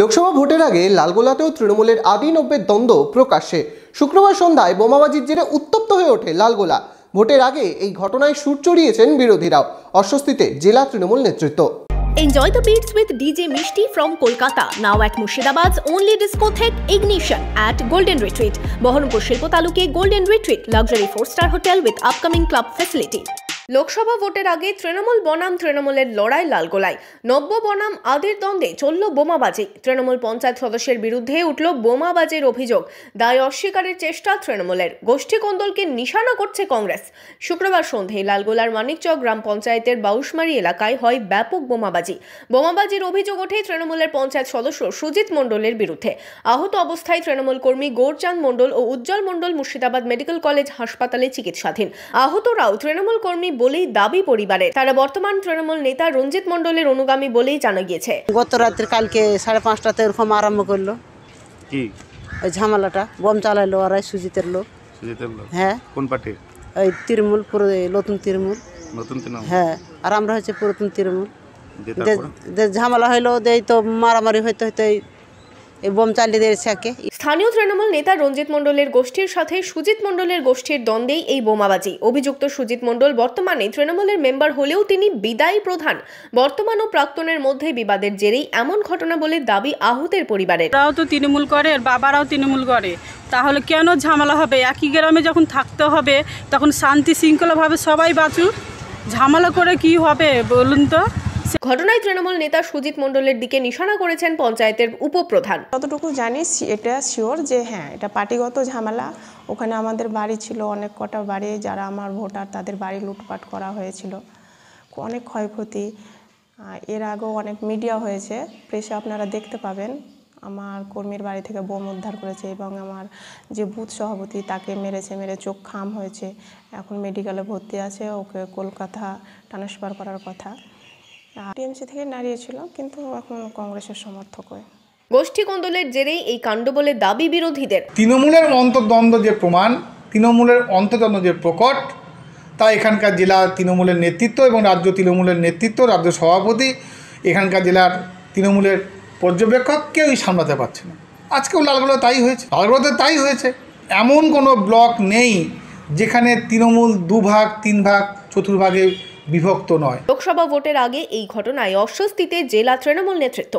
লোকসভা ভোটের আগে লালগোলাতেও তৃণমূলের আদি নব্বের দ্বন্দ্ব প্রকাশ্যে শুক্রবার সন্ধ্যায় বোমাবাজির জেরে উত্তপ্ত হয়ে ওঠে লালগোলা ভোটের আগে এই ঘটনায় সুর চড়িয়েছেন বিরোধীরাও অস্বস্তিতে জেলা তৃণমূল নেতৃত্ব Enjoy the beats with DJ Mishti from Kolkata, now at Mushidabad's only discotheque Ignition at Golden Retreat. Bohanupur Shilpo Taluke Golden Retreat, luxury 4-star hotel with upcoming club facility. Lok Sabha ভোটের আগে তৃণমূল বনাম তৃণমূলের লড়াই লালগোলায় নব্য বনাম আদির দ্বন্দ্বে চলল বোমাবাজি তৃণমূল পঞ্চায়েত সদস্যের বিরুদ্ধে উঠল বোমাবাজির অভিযোগ দায় অস্বীকারের চেষ্টা তৃণমূলের গোষ্ঠী কোন্দলকে নিশানা করছে কংগ্রেস শুক্রবার সন্ধে লালগোলার মানিকচক গ্রাম পঞ্চায়েতের বাউসমারি এলাকায় হয় ব্যাপক বোমাবাজি বোমাবাজির অভিযোগ ওঠে তৃণমূলের পঞ্চায়েত সদস্য সুজিত মণ্ডলের বিরুদ্ধে আহত অবস্থায় তৃণমূল কর্মী গোরচাঁদ মণ্ডল ও উজ্জ্বল মণ্ডল মুর্শিদাবাদ মেডিকেল কলেজ হাসপাতালে চিকিৎসাধীন আহতরাও তৃণমূল কর্মী বলেই দাবি পরিবারের তারা বর্তমান তৃণমূল নেতা রঞ্জিত মণ্ডলের অনুগামী বলেই জানা গিয়েছে গত রাত্রে কালকে সাড়ে পাঁচটাতে এরকম আরম্ভ করলো ওই ঝামেলাটা বোম চালাইলো ওরাই সুজিতের লোক হ্যাঁ কোন পার্টি ওই তৃণমূল পুরো নতুন তৃণমূল নতুন তৃণমূল হ্যাঁ আর আমরা হচ্ছে পুরাতন তৃণমূল ঝামেলা হইলো দেই তো মারামারি হইতে হইতে বোমচালিদের সাথে স্থানীয় তৃণমূল নেতা রঞ্জিত মন্ডলের গোষ্ঠীর সাথে সুজিত মণ্ডলের গোষ্ঠীর দ্বন্দ্বেই এই বোমাবাজি অভিযুক্ত সুজিত মণ্ডল বর্তমানে তৃণমূলের মেম্বার হলেও তিনি বিদায়ী প্রধান বর্তমান ও প্রাক্তনের মধ্যে বিবাদের জেরেই এমন ঘটনা বলে দাবি আহতের পরিবারের তারাও তো তৃণমূল করে বাবারাও তৃণমূল করে তাহলে কেন ঝামেলা হবে একই গ্রামে যখন থাকতে হবে তখন শান্তি শৃঙ্খলাভাবে সবাই বাঁচুক ঝামেলা করে কি হবে বলুন তো ঘটনায় তৃণমূল নেতা সুজিত মণ্ডলের দিকে নিশানা করেছেন পঞ্চায়েতের উপপ্রধান ততটুকু জানি এটা শিওর যে হ্যাঁ এটা পার্টিগত ঝামেলা ওখানে আমাদের বাড়ি ছিল অনেক কটা বাড়ি যারা আমার ভোটার তাদের বাড়ি লুটপাট করা হয়েছিল অনেক ক্ষয়ক্ষতি এর আগেও অনেক মিডিয়া হয়েছে প্রেসে আপনারা দেখতে পাবেন আমার কর্মীর বাড়ি থেকে বোম উদ্ধার করেছে এবং আমার যে বুথ সভাপতি তাকে মেরেছে মেরে চোখ খাম হয়েছে এখন মেডিকেলে ভর্তি আছে ওকে কলকাতা ট্রান্সফার করার কথা টিএমসি থেকে দাঁড়িয়েছিল কিন্তু এখন কংগ্রেসের সমর্থক হয় গোষ্ঠী কন্দলের জেরেই এই কাণ্ড বলে দাবি বিরোধীদের তৃণমূলের অন্তর্দ্বন্দ্ব যে প্রমাণ তৃণমূলের অন্তর্দ্বন্দ্ব যে প্রকট তা এখানকার জেলা তৃণমূলের নেতৃত্ব এবং রাজ্য তৃণমূলের নেতৃত্ব রাজ্য সভাপতি এখানকার জেলার তৃণমূলের পর্যবেক্ষক কেউই সামলাতে পারছে না আজকেও লালগোলা তাই হয়েছে লালগোলাতে তাই হয়েছে এমন কোনো ব্লক নেই যেখানে তৃণমূল দুভাগ তিন ভাগ চতুর্ভাগে বিভক্ত নয় লোকসভা ভোটের আগে এই ঘটনায় অস্বস্তিতে জেলা তৃণমূল নেতৃত্ব